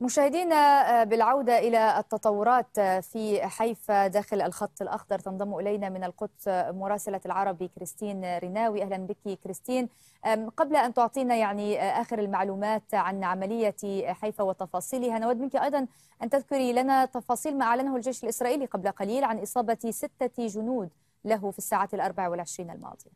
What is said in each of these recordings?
مشاهدينا آه، بالعودة إلى التطورات آه، في حيفا داخل الخط الأخضر تنضم إلينا من القدس آه، مراسلة العربي كريستين ريناوي أهلا بك كريستين قبل أن تعطينا يعني آخر المعلومات عن عملية حيفا وتفاصيلها نود منك أيضا أن تذكري لنا تفاصيل ما أعلنه الجيش الإسرائيلي قبل قليل عن إصابة ستة جنود له في الساعة الأربع والعشرين الماضية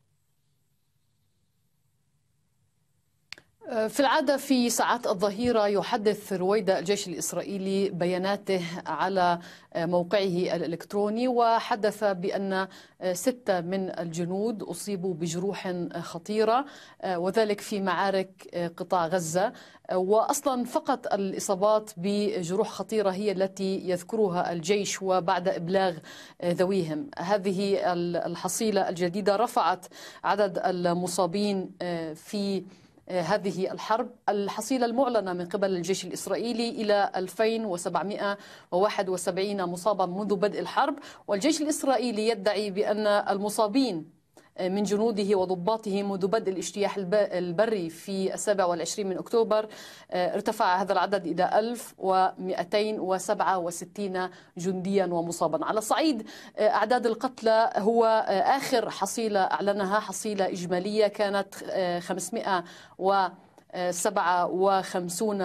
في العادة في ساعات الظهيرة يحدث رويدا الجيش الإسرائيلي بياناته على موقعه الإلكتروني وحدث بأن ستة من الجنود أصيبوا بجروح خطيرة وذلك في معارك قطاع غزة وأصلا فقط الإصابات بجروح خطيرة هي التي يذكرها الجيش وبعد إبلاغ ذويهم هذه الحصيلة الجديدة رفعت عدد المصابين في هذه الحرب الحصيلة المعلنة من قبل الجيش الإسرائيلي إلى 2771 مصابا منذ بدء الحرب والجيش الإسرائيلي يدعي بأن المصابين من جنوده وضباطه منذ بدء الاجتياح البري في السابع والعشرين من أكتوبر آه، ارتفع هذا العدد إلى 1267 جنديا ومصابا على صعيد آه، أعداد القتلى هو آه، آخر حصيلة أعلنها حصيلة إجمالية كانت 500 و 57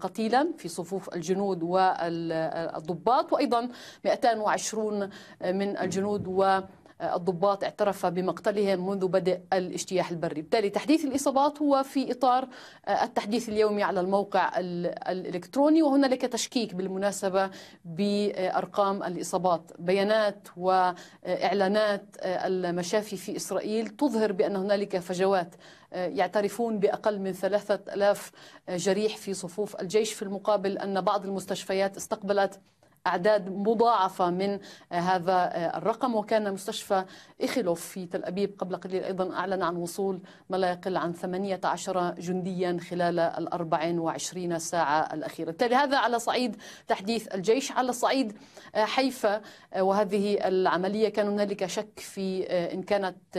قتيلا في صفوف الجنود والضباط وأيضا 220 من الجنود و الضباط اعترف بمقتلهم منذ بدء الاجتياح البري بالتالي تحديث الإصابات هو في إطار آه، التحديث اليومي على الموقع الإلكتروني وهنالك تشكيك بالمناسبة بأرقام الإصابات بيانات وإعلانات آه، المشافي في إسرائيل تظهر بأن هنالك فجوات آه، يعترفون بأقل من ثلاثة ألاف جريح في صفوف الجيش في المقابل أن بعض المستشفيات استقبلت أعداد مضاعفة من آه، هذا آه، الرقم وكان مستشفى إخلوف في تل أبيب قبل قليل أيضا أعلن عن وصول ما لا يقل عن 18 جنديا خلال ال 24 ساعة الأخيرة بالتالي هذا على صعيد تحديث الجيش على صعيد آه، حيفا وهذه العملية كان هنالك شك في إن كانت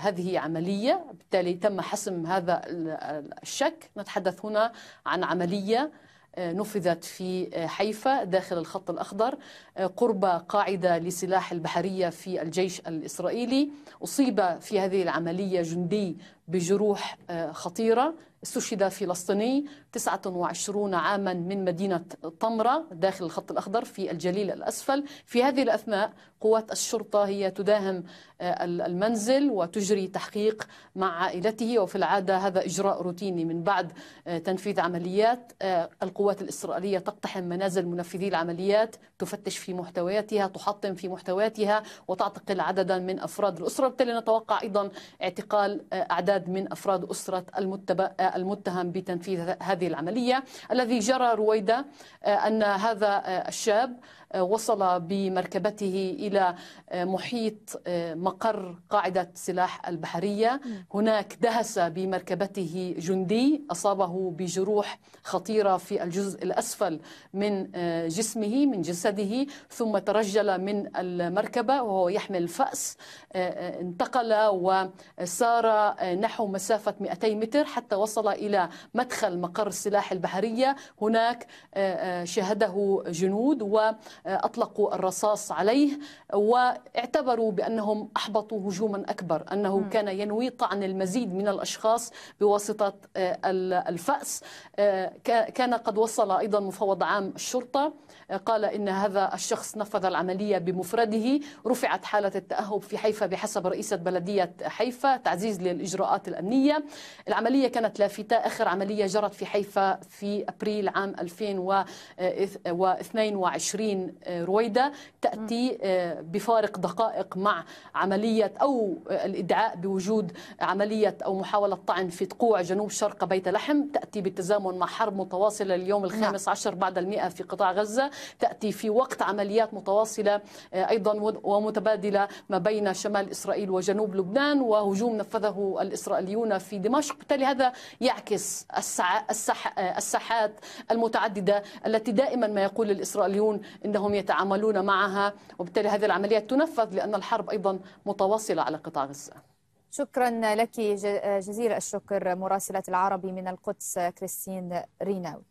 هذه عملية بالتالي تم حسم هذا الشك نتحدث هنا عن عملية آه، نفذت في آه، حيفا داخل الخط الأخضر آه، قرب قاعدة لسلاح البحرية في الجيش الإسرائيلي أصيب في هذه العملية جندي بجروح خطيرة استشهد فلسطيني 29 عاما من مدينة طمرة داخل الخط الأخضر في الجليل الأسفل في هذه الأثناء قوات الشرطة هي تداهم آه، المنزل وتجري تحقيق مع عائلته وفي العادة هذا إجراء روتيني من بعد آه، تنفيذ عمليات آه، القوات الإسرائيلية تقتحم منازل منفذي العمليات تفتش في محتوياتها تحطم في محتوياتها وتعتقل عددا من أفراد الأسرة وبالتالي نتوقع أيضا اعتقال أعداد من أفراد أسرة المتبع المتهم بتنفيذ هذه العملية الذي جرى رويدا آه، أن هذا آه، الشاب وصل بمركبته إلى آه، محيط آه، مقر قاعدة سلاح البحرية هناك دهس بمركبته جندي أصابه بجروح خطيرة في الجزء الأسفل من آه، جسمه من جسده ثم ترجل من المركبة وهو يحمل فأس انتقل وسار نحو مسافة 200 متر حتى وصل إلى مدخل مقر السلاح البحرية هناك شهده جنود و أطلقوا الرصاص عليه واعتبروا بأنهم أحبطوا هجوما أكبر أنه كان ينوي طعن المزيد من الأشخاص بواسطة آه، الفأس آه، كان قد وصل أيضا مفوض عام الشرطة آه، قال إن هذا الشخص نفذ العملية بمفرده رفعت حالة التأهب في حيفا بحسب رئيسة بلدية حيفا تعزيز للإجراءات الأمنية العملية كانت لافتة آخر عملية جرت في حيفا في أبريل عام 2022 آه، رويدا تأتي آه، بفارق دقائق مع عملية أو آه، الإدعاء بوجود عملية أو محاولة طعن في تقوع جنوب شرق بيت لحم تأتي بالتزامن مع حرب متواصلة اليوم نعم. الخامس عشر بعد المئة في قطاع غزة تأتي في وقت عمليات متواصلة أيضا ومتبادلة ما بين شمال إسرائيل وجنوب لبنان وهجوم نفذه الإسرائيليون في دمشق بالتالي هذا يعكس الساحات المتعددة التي دائما ما يقول الإسرائيليون إنه انهم يتعاملون معها وبالتالي هذه العمليات تنفذ لان الحرب ايضا متواصله على قطاع غزه شكرا لك جزيل الشكر مراسله العربي من القدس كريستين ريناوي